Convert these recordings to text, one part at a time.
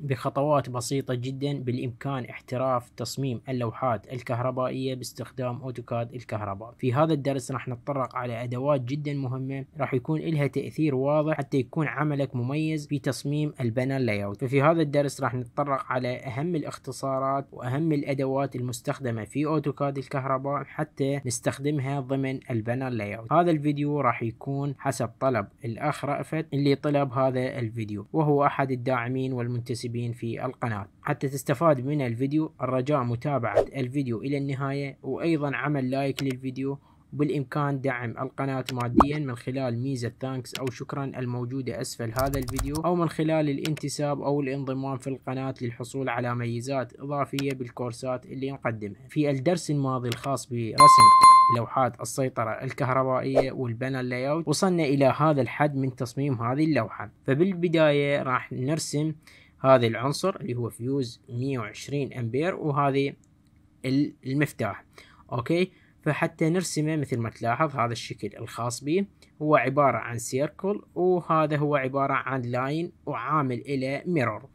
بخطوات بسيطة جدا بالإمكان احتراف تصميم اللوحات الكهربائية باستخدام أوتوكاد الكهرباء في هذا الدرس راح نتطرق على أدوات جدا مهمة راح يكون لها تأثير واضح حتى يكون عملك مميز في تصميم البانل لايوت ففي هذا الدرس راح نتطرق على أهم الاختصارات وأهم الأدوات المستخدمة في أوتوكاد الكهرباء حتى نستخدمها ضمن البانل لايوت هذا الفيديو راح يكون حسب طلب الأخ رأفت اللي طلب هذا الفيديو وهو أحد الداعمين والمنتسبين المنتسبين في القناة حتى تستفاد من الفيديو الرجاء متابعة الفيديو إلى النهاية وأيضا عمل لايك للفيديو وبالإمكان دعم القناة ماديا من خلال ميزة ثانكس أو شكرا الموجودة أسفل هذا الفيديو أو من خلال الانتساب أو الانضمام في القناة للحصول على ميزات إضافية بالكورسات اللي نقدمها في الدرس الماضي الخاص برسم لوحات السيطرة الكهربائية والبنى لاي وصلنا إلى هذا الحد من تصميم هذه اللوحة فبالبداية راح نرسم هذا العنصر اللي هو فيوز 120 امبير وهذه المفتاح اوكي فحتى نرسمه مثل ما تلاحظ هذا الشكل الخاص به هو عبارة عن سيركل وهذا هو عبارة عن لاين وعامل إلى ميرور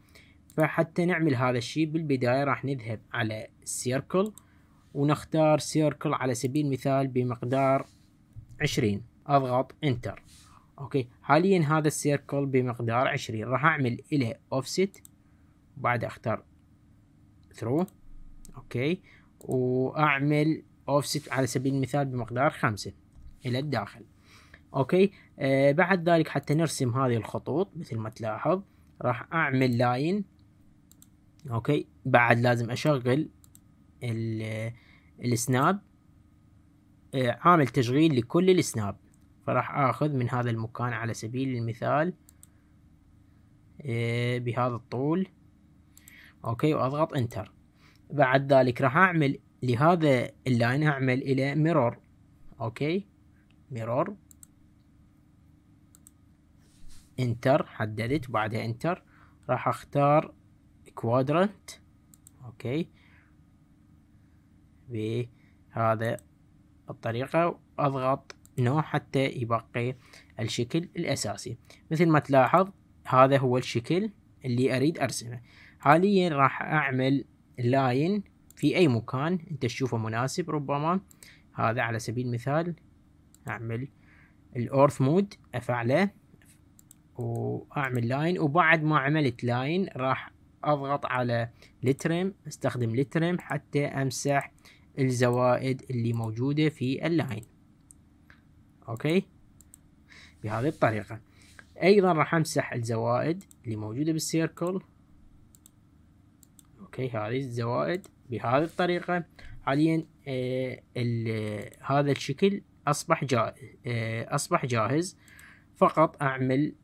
فحتى نعمل هذا الشيء بالبداية راح نذهب على سيركل ونختار سيركل على سبيل المثال بمقدار 20 أضغط انتر اوكي حاليا هذا السيركل بمقدار عشرين راح اعمل اله اوفست بعد اختار ثرو اوكي واعمل اوفست على سبيل المثال بمقدار خمسة الى الداخل اوكي آه بعد ذلك حتى نرسم هذه الخطوط مثل ما تلاحظ راح اعمل لاين اوكي بعد لازم اشغل السناب آه عامل تشغيل لكل السناب فراح اخذ من هذا المكان على سبيل المثال إيه، بهذا الطول اوكي واضغط انتر بعد ذلك راح اعمل لهذا اللاين اعمل الى ميرور اوكي ميرور انتر حددت وبعدها انتر راح اختار كوادرنت اوكي بهذا الطريقة واضغط انه حتى يبقي الشكل الاساسي مثل ما تلاحظ هذا هو الشكل اللي اريد ارسمه حاليا راح اعمل لاين في اي مكان انت تشوفه مناسب ربما هذا على سبيل المثال اعمل الاورث مود افعله واعمل لاين وبعد ما عملت لاين راح اضغط على لترم استخدم لترم حتى امسح الزوائد اللي موجودة في اللاين اوكي بهذه الطريقة ايضا راح امسح الزوائد اللي موجودة بالسيركل اوكي هذه الزوائد بهذه الطريقة حاليا آه، آه، هذا الشكل اصبح جاهز آه، اصبح جاهز فقط اعمل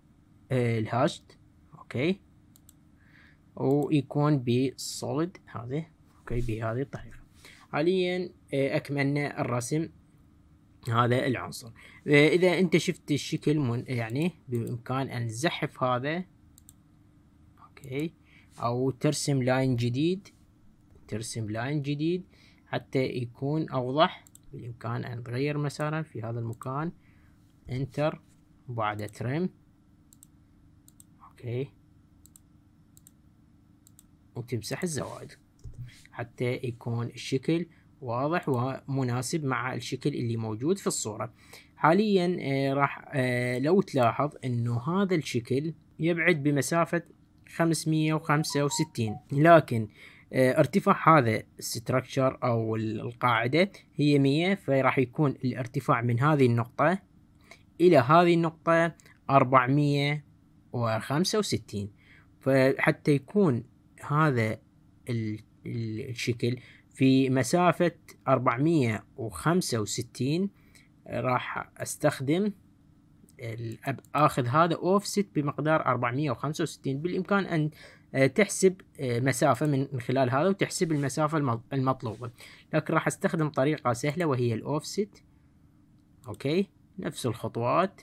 الهاشت اوكي ويكون بسوليد هذه اوكي بهذه الطريقة حاليا اكملنا الرسم هذا العنصر اذا انت شفت الشكل يعني بامكان ان تزحف هذا اوكي او ترسم لاين جديد ترسم لاين جديد حتى يكون اوضح بامكان ان تغير مسارا في هذا المكان انتر بعد ترم اوكي وتمسح الزوائد حتى يكون الشكل واضح ومناسب مع الشكل اللي موجود في الصورة حاليا آه، راح آه، لو تلاحظ انه هذا الشكل يبعد بمسافة 565 لكن آه، ارتفاع هذا الستركشر او القاعدة هي 100 فراح يكون الارتفاع من هذه النقطة الى هذه النقطة 465 فحتى يكون هذا الشكل في مسافة 465 آه، راح استخدم اخذ هذا اوفست بمقدار 465 بالامكان ان آه، تحسب آه، مسافة من خلال هذا وتحسب المسافة المطلوبة لكن راح استخدم طريقة سهلة وهي الاوفست اوكي نفس الخطوات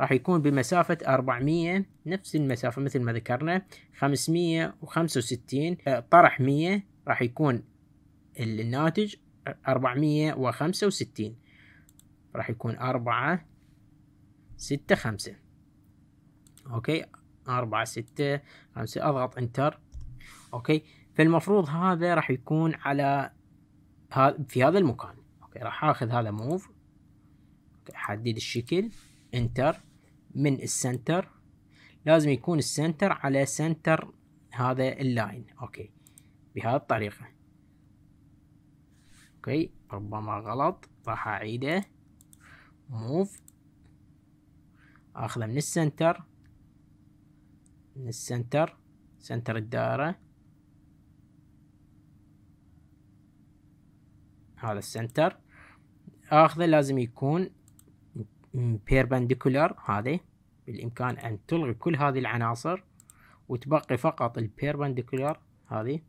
راح يكون بمسافة 400 نفس المسافة مثل ما ذكرنا 565 طرح 100 راح يكون الناتج أربعمية وخمسة وستين راح يكون أربعة ستة خمسة أوكي أربعة ستة خمسة أضغط إنتر أوكي فالمفروض هذا راح يكون على في هذا المكان أوكي راح آخذ هذا موف أحدد الشكل إنتر من السنتر لازم يكون السنتر على سنتر هذا اللاين أوكي بهذه الطريقة اوكي ربما غلط راح اعيده موف اخذه من السنتر من السنتر سنتر الدائرة هذا السنتر اخذه لازم يكون بيربنديكولار هذه بالامكان ان تلغي كل هذه العناصر وتبقي فقط البيربنديكولار هذه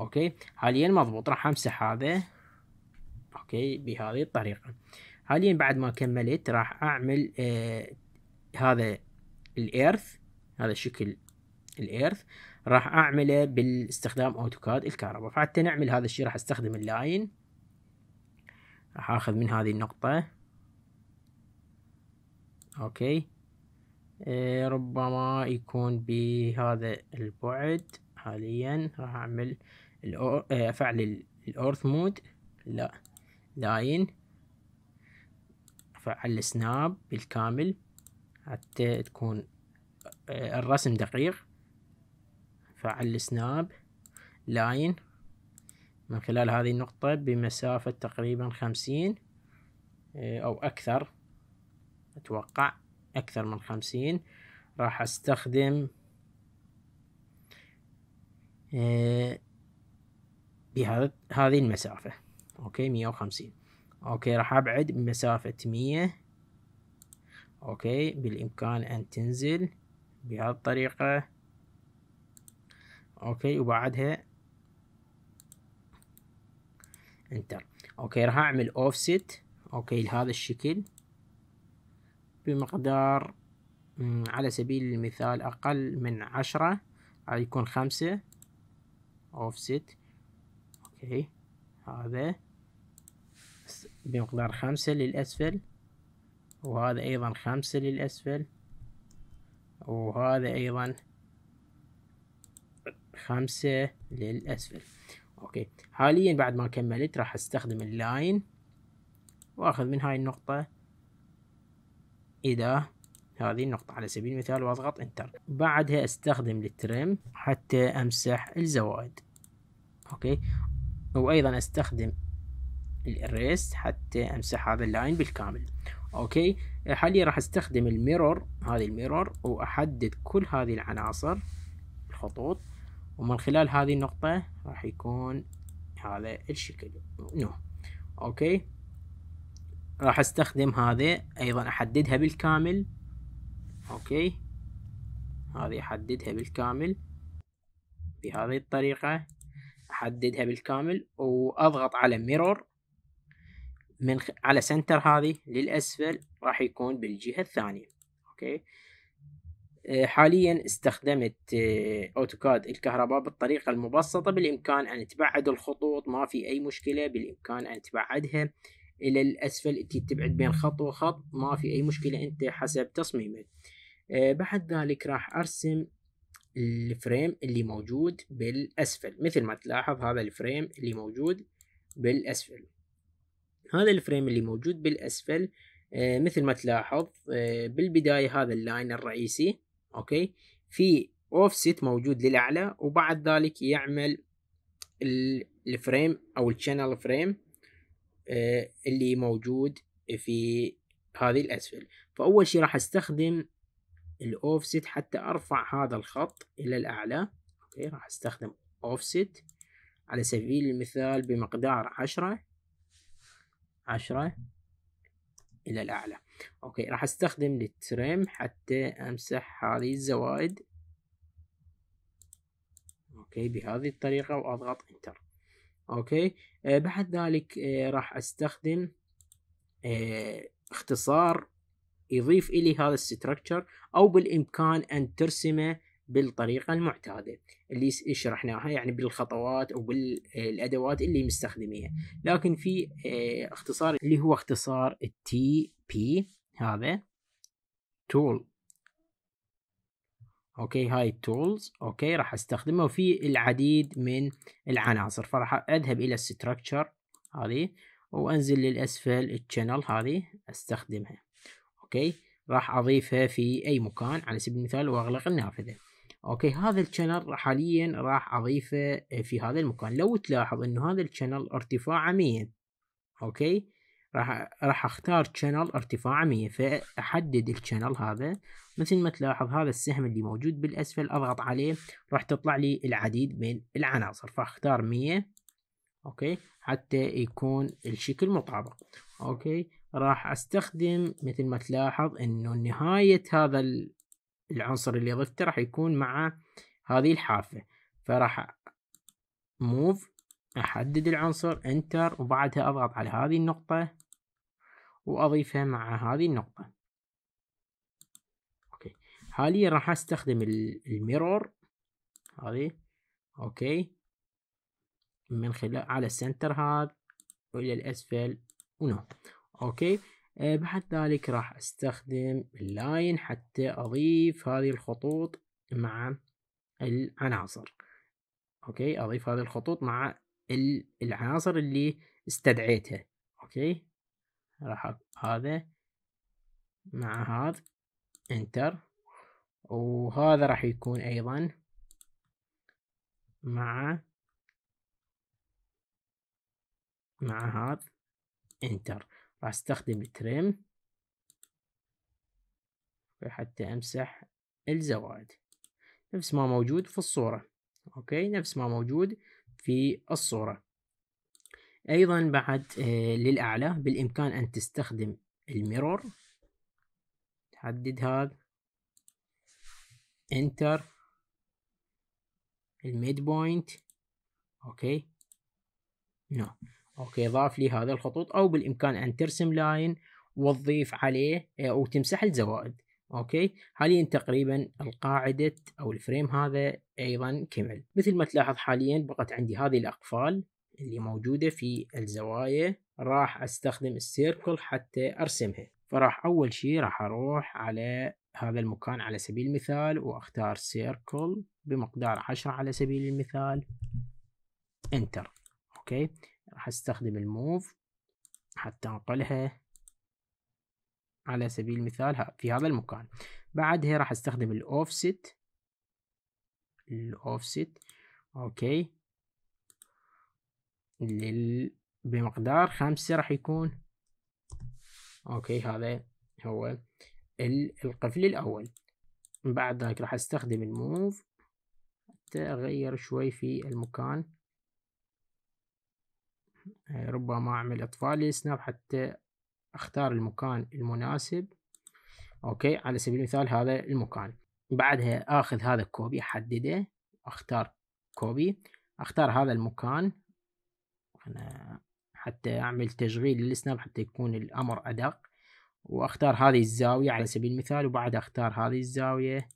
اوكي حاليا مضبوط راح امسح هذا اوكي بهذه الطريقة حاليا بعد ما كملت راح اعمل آه هذا الايرث هذا شكل الايرث راح اعمله باستخدام اوتوكاد الكهرباء فحتى نعمل هذا الشيء راح استخدم اللاين راح اخذ من هذه النقطة اوكي آه ربما يكون بهذا البعد حاليا راح اعمل افعل آه، الاورث مود لا لاين افعل السناب بالكامل حتى تكون آه، الرسم دقيق افعل السناب لاين من خلال هذه النقطة بمسافة تقريبا خمسين آه، أو أكثر أتوقع أكثر من خمسين راح أستخدم بهذا هذه المسافة اوكي مية وخمسين اوكي راح ابعد بمسافة مية اوكي بالامكان ان تنزل بهذه الطريقة اوكي وبعدها انتر اوكي راح اعمل اوفست اوكي لهذا الشكل بمقدار على سبيل المثال اقل من عشرة راح يكون خمسة اوفست اوكي هذا بمقدار خمسة للأسفل وهذا أيضا خمسة للأسفل وهذا أيضا خمسة للأسفل أوكي حاليا بعد ما كملت راح أستخدم اللاين وأخذ من هاي النقطة إلى هذه النقطة على سبيل المثال وأضغط انتر بعدها استخدم الترم حتى امسح الزوائد اوكي وأيضا أستخدم الإريس حتى أمسح هذا اللاين بالكامل أوكي حاليا راح أستخدم الميرور هذه الميرور وأحدد كل هذه العناصر الخطوط ومن خلال هذه النقطة راح يكون هذا الشكل نو أوكي راح أستخدم هذا أيضا أحددها بالكامل أوكي هذه أحددها بالكامل بهذه الطريقة احددها بالكامل واضغط على ميرور من خ... على سنتر هذه للاسفل راح يكون بالجهه الثانيه اوكي آه، حاليا استخدمت اوتوكاد آه، الكهرباء بالطريقة المبسطة بالامكان ان تبعد الخطوط ما في اي مشكلة بالامكان ان تبعدها الى الاسفل انت تبعد بين خط وخط ما في اي مشكلة انت حسب تصميمك آه، بعد ذلك راح ارسم الفريم اللي موجود بالأسفل مثل ما تلاحظ هذا الفريم اللي موجود بالأسفل هذا الفريم اللي موجود بالأسفل آه، مثل ما تلاحظ آه، بالبداية هذا اللاين الرئيسي أوكي في offset موجود للأعلى وبعد ذلك يعمل الفريم أو الشانل آه، فريم اللي موجود في هذه الأسفل فأول شي راح أستخدم الاوفست حتى ارفع هذا الخط الى الاعلى اوكي راح استخدم اوفست على سبيل المثال بمقدار عشرة عشرة الى الاعلى اوكي راح استخدم التريم حتى امسح هذه الزوائد اوكي بهذه الطريقة واضغط انتر اوكي آه بعد ذلك آه راح استخدم آه اختصار يضيف إلي هذا الستركتشر أو بالإمكان أن ترسمه بالطريقة المعتادة اللي شرحناها يعني بالخطوات أو بالأدوات اللي مستخدميها لكن في آه، اختصار اللي هو اختصار التي بي هذا تول اوكي هاي التولز اوكي راح استخدمها وفي العديد من العناصر فراح اذهب الى الستركتشر هذه وانزل للاسفل التشانل هذه استخدمها اوكي راح اضيفها في اي مكان على سبيل المثال واغلق النافذه اوكي هذا الشانل حاليا راح اضيفه في هذا المكان لو تلاحظ انه هذا الشانل ارتفاعه 100 اوكي راح راح اختار شانل ارتفاعه 100 فاحدد الشانل هذا مثل ما تلاحظ هذا السهم اللي موجود بالاسفل اضغط عليه راح تطلع لي العديد من العناصر فاختار 100 اوكي حتى يكون الشكل مطابق اوكي راح استخدم مثل ما تلاحظ انه نهاية هذا العنصر اللي ضفته راح يكون مع هذه الحافة فراح موف احدد العنصر انتر وبعدها اضغط على هذه النقطة واضيفها مع هذه النقطة اوكي حاليا راح استخدم الميرور هذه اوكي من خلال على السنتر هذا والى الاسفل ونو اوكي آه، بعد ذلك راح استخدم اللاين حتى اضيف هذه الخطوط مع العناصر اوكي اضيف هذه الخطوط مع العناصر اللي استدعيتها اوكي راح هذا مع هذا انتر وهذا راح يكون ايضا مع مع هذا انتر راح استخدم تريم حتى امسح الزوائد نفس ما موجود في الصورة اوكي نفس ما موجود في الصورة ايضا بعد آه للاعلى بالامكان ان تستخدم الميرور تحدد هذا انتر الميد بوينت اوكي نو نعم. no. اوكي ضاف لي هذا الخطوط او بالامكان ان ترسم لاين وتضيف عليه او آه، تمسح الزوائد اوكي حاليا تقريبا القاعدة او الفريم هذا ايضا كمل مثل ما تلاحظ حاليا بقت عندي هذه الاقفال اللي موجودة في الزوايا راح استخدم السيركل حتى ارسمها فراح اول شيء راح اروح على هذا المكان على سبيل المثال واختار سيركل بمقدار 10 على سبيل المثال انتر اوكي راح استخدم الموف حتى انقلها على سبيل المثال في هذا المكان بعدها راح استخدم الاوفست الاوفست اوكي لل... بمقدار خمسة راح يكون اوكي هذا هو القفل الاول بعد ذلك راح استخدم الموف حتى اغير شوي في المكان آه، ربما أعمل إطفاء للسناب حتى أختار المكان المناسب أوكي على سبيل المثال هذا المكان بعدها آخذ هذا الكوبي أحدده أختار كوبي أختار هذا المكان أنا حتى أعمل تشغيل للسناب حتى يكون الأمر أدق وأختار هذه الزاوية على سبيل المثال وبعد أختار هذه الزاوية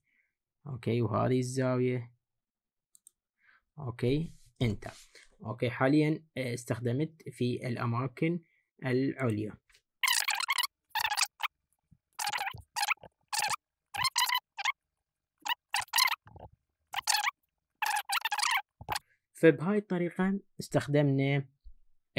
أوكي وهذه الزاوية أوكي انتر اوكي حاليا آه، استخدمت في الاماكن العليا فبهاي الطريقة استخدمنا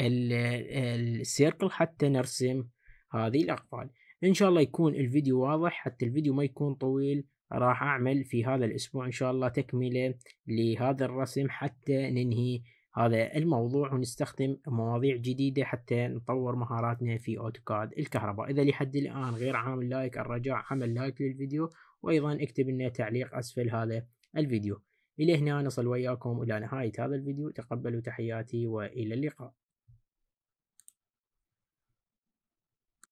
السيركل حتى نرسم هذه الأقفال إن شاء الله يكون الفيديو واضح حتى الفيديو ما يكون طويل راح أعمل في هذا الأسبوع إن شاء الله تكملة لهذا الرسم حتى ننهي هذا الموضوع ونستخدم مواضيع جديدة حتى نطور مهاراتنا في أوتوكاد الكهرباء إذا لحد الآن غير عامل لايك الرجاء عمل لايك للفيديو وأيضا اكتب لنا تعليق أسفل هذا الفيديو إلى هنا نصل وياكم إلى نهاية هذا الفيديو تقبلوا تحياتي وإلى اللقاء